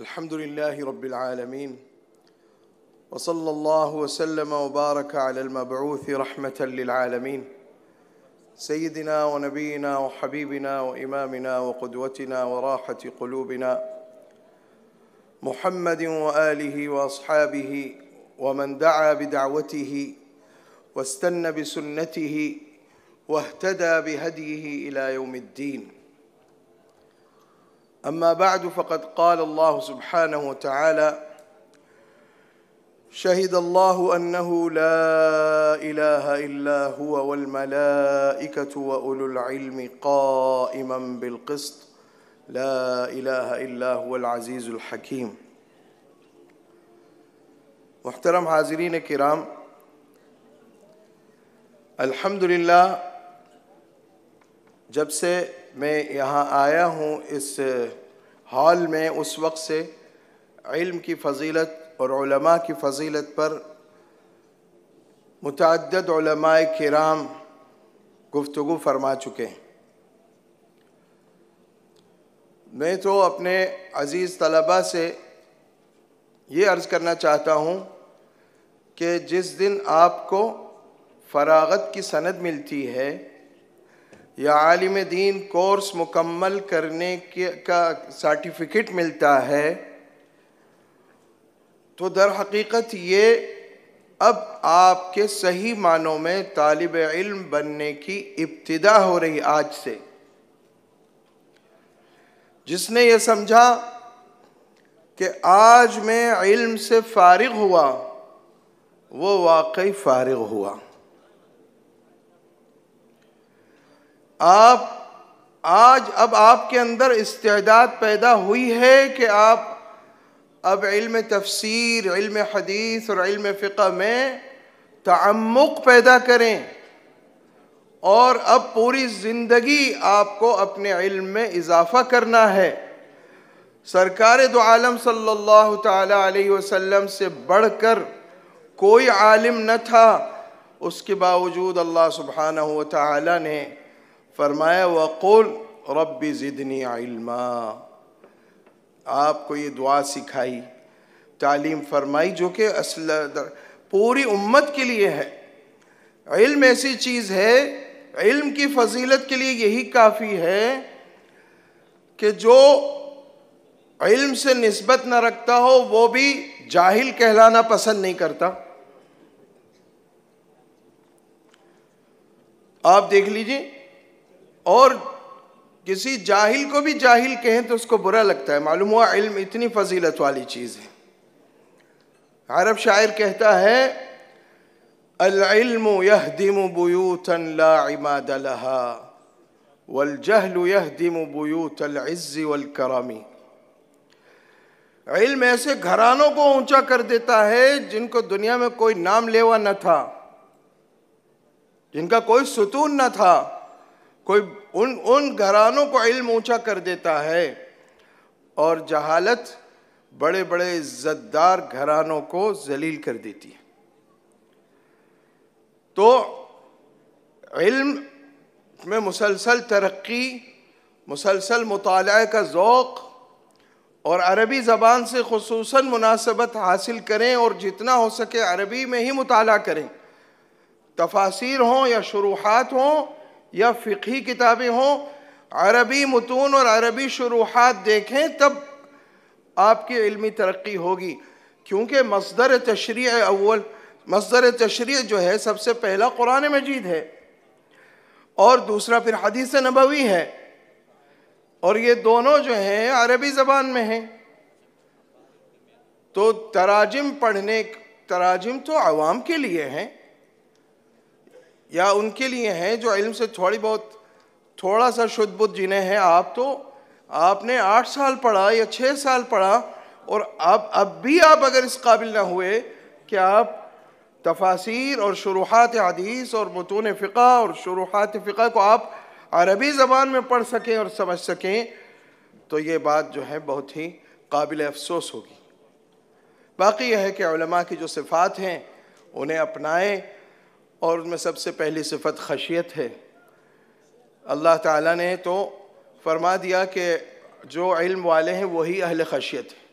الحمد لله رب العالمين وصلى الله وسلم وبارك على المبعوث رحمه للعالمين سيدنا ونبينا وحبيبنا وامامنا وقدوتنا وراحه قلوبنا محمد واله واصحابه ومن دعا بدعوته واستنى بسنته واهتدى بهديه الى يوم الدين أما بعد فقد قال الله سبحانه وتعالى شهد الله أنه لا إله إلا هو والملائكة وأولو العلم قائما بالقسط لا إله إلا هو العزيز الحكيم محترم حاضرین الحمد لله جب سے میں یہاں آیا ہوں اس حال میں اس وقت سے علم کی فضیلت اور علماء کی فضیلت پر متعدد علماء کرام گفتگو فرما چکے ہیں میں تو اپنے عزیز طلباء سے یہ عرض کرنا چاہتا ہوں کہ جس دن آپ کو فراغت کی سند ملتی ہے یا عالم دین کورس مکمل کرنے کا سرٹیفکیٹ ملتا ہے تو در حقیقت یہ اب آپ کے صحیح معنوں میں طالب علم بننے کی ابتدا ہو رہی آج سے جس نے یہ سمجھا کہ آج میں علم سے فارغ ہوا وہ واقعی فارغ ہوا آپ آج اب آپ کے اندر استعداد پیدا ہوئی ہے کہ آپ اب علم تفسیر علم حدیث اور علم فقہ میں تعمق پیدا کریں اور اب پوری زندگی آپ کو اپنے علم میں اضافہ کرنا ہے سرکار دو عالم صلی اللہ تعالیٰ علیہ وسلم سے بڑھ کر کوئی عالم نہ تھا اس کے باوجود اللہ سبحانہ و تعالیٰ نے فرمایا وقول رب زدنی علما آپ کو یہ دعا سکھائی تعلیم فرمائی جو کہ پوری امت کے لیے ہے علم ایسی چیز ہے علم کی فضیلت کے لیے یہی کافی ہے کہ جو علم سے نسبت نہ رکھتا ہو وہ بھی جاہل کہلانا پسند نہیں کرتا آپ دیکھ لیجئے اور کسی جاہل کو بھی جاہل کہیں تو اس کو برا لگتا ہے معلوم ہوا علم اتنی فضیلت والی چیز ہے عرب شاعر کہتا ہے العلم لا عماد لها بیوت العز والكرم علم ایسے گھرانوں کو اونچا کر دیتا ہے جن کو دنیا میں کوئی نام لیوا نہ تھا جن کا کوئی ستون نہ تھا کوئی ان ان گھرانوں کو علم اونچا کر دیتا ہے اور جہالت بڑے بڑے زددار گھرانوں کو ذلیل کر دیتی ہے تو علم میں مسلسل ترقی مسلسل مطالعہ کا ذوق اور عربی زبان سے خصوصاً مناسبت حاصل کریں اور جتنا ہو سکے عربی میں ہی مطالعہ کریں تفاصیر ہوں یا شروحات ہوں یا فقہی کتابیں ہوں عربی متون اور عربی شروحات دیکھیں تب آپ کی علمی ترقی ہوگی کیونکہ مصدر تشریع اول مصدر تشریع جو ہے سب سے پہلا قرآن مجید ہے اور دوسرا پھر حدیث نبوی ہے اور یہ دونوں جو ہیں عربی زبان میں ہیں تو تراجم پڑھنے تراجم تو عوام کے لیے ہیں یا ان کے لیے ہیں جو علم سے تھوڑی بہت تھوڑا سا شد بدھ جنہیں ہیں آپ تو آپ نے آٹھ سال پڑھا یا چھ سال پڑھا اور اب اب بھی آپ اگر اس قابل نہ ہوئے کہ آپ تفاصیر اور شروحات حدیث اور متون فقہ اور شروحات فقہ کو آپ عربی زبان میں پڑھ سکیں اور سمجھ سکیں تو یہ بات جو ہے بہت ہی قابل افسوس ہوگی باقی یہ ہے کہ علماء کی جو صفات ہیں انہیں اپنائیں اور ان میں سب سے پہلی صفت خشیت ہے اللہ تعالیٰ نے تو فرما دیا کہ جو علم والے ہیں وہی اہل خشیت ہیں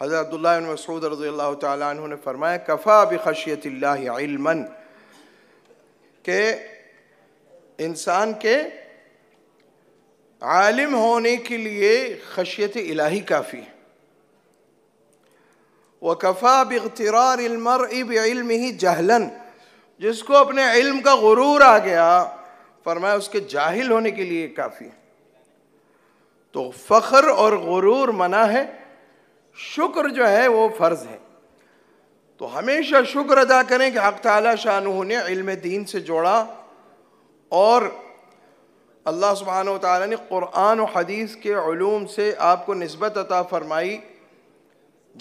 حضرت عبداللہ بن مسعود رضی اللہ تعالیٰ عنہ نے فرمایا کفا بخشیت اللہ علما کہ انسان کے عالم ہونے کے لیے خشیت الہی کافی ہے وہ کفا الْمَرْءِ بِعِلْمِهِ جَهْلًا علم ہی جہلن جس کو اپنے علم کا غرور آ گیا فرمایا اس کے جاہل ہونے کے لیے کافی تو فخر اور غرور منع ہے شکر جو ہے وہ فرض ہے تو ہمیشہ شکر ادا کریں کہ حق تعالیٰ شاہ نے علم دین سے جوڑا اور اللہ سبحانہ و تعالیٰ نے قرآن و حدیث کے علوم سے آپ کو نسبت عطا فرمائی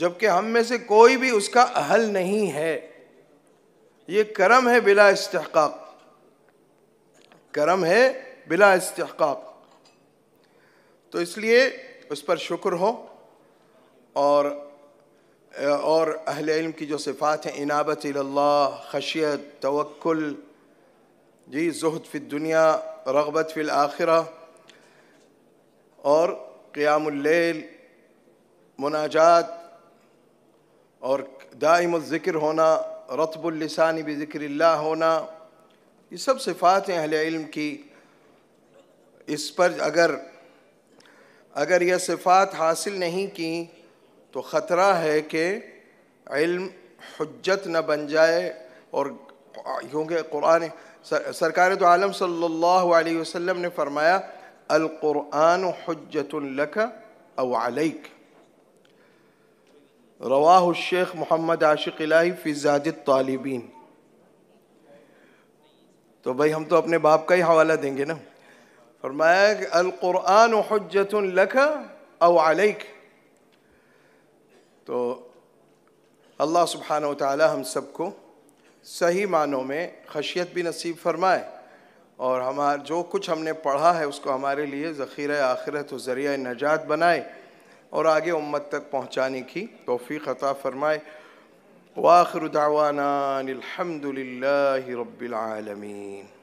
جبکہ ہم میں سے کوئی بھی اس کا اہل نہیں ہے یہ کرم ہے بلا استحقاق کرم ہے بلا استحقاق تو اس لیے اس پر شکر ہو اور اور اہل علم کی جو صفات ہیں انابت اللہ خشیت توکل جی زہد فی الدنیا رغبت فی الاخرہ اور قیام اللیل مناجات اور دائم الذکر ہونا رتب السانی بذکر اللہ ہونا یہ سب صفات ہیں اہل علم کی اس پر اگر اگر یہ صفات حاصل نہیں کی تو خطرہ ہے کہ علم حجت نہ بن جائے اور کیونکہ قرآن سرکار تو عالم صلی اللہ علیہ وسلم نے فرمایا القرآن حجت او علیک رواہ الشیخ محمد عاشق الہی فی زاد الطالبین تو بھائی ہم تو اپنے باپ کا ہی حوالہ دیں گے نا فرمایا کہ القرآن حجت لکا او علیک تو اللہ سبحانہ و ہم سب کو صحیح معنوں میں خشیت بھی نصیب فرمائے اور ہمارا جو کچھ ہم نے پڑھا ہے اس کو ہمارے لیے ذخیرہ آخرت و ذریعہ نجات بنائے اور آگے امت تک پہنچانے کی توفیق عطا فرمائے واخر دعوانا الحمد للہ رب العالمین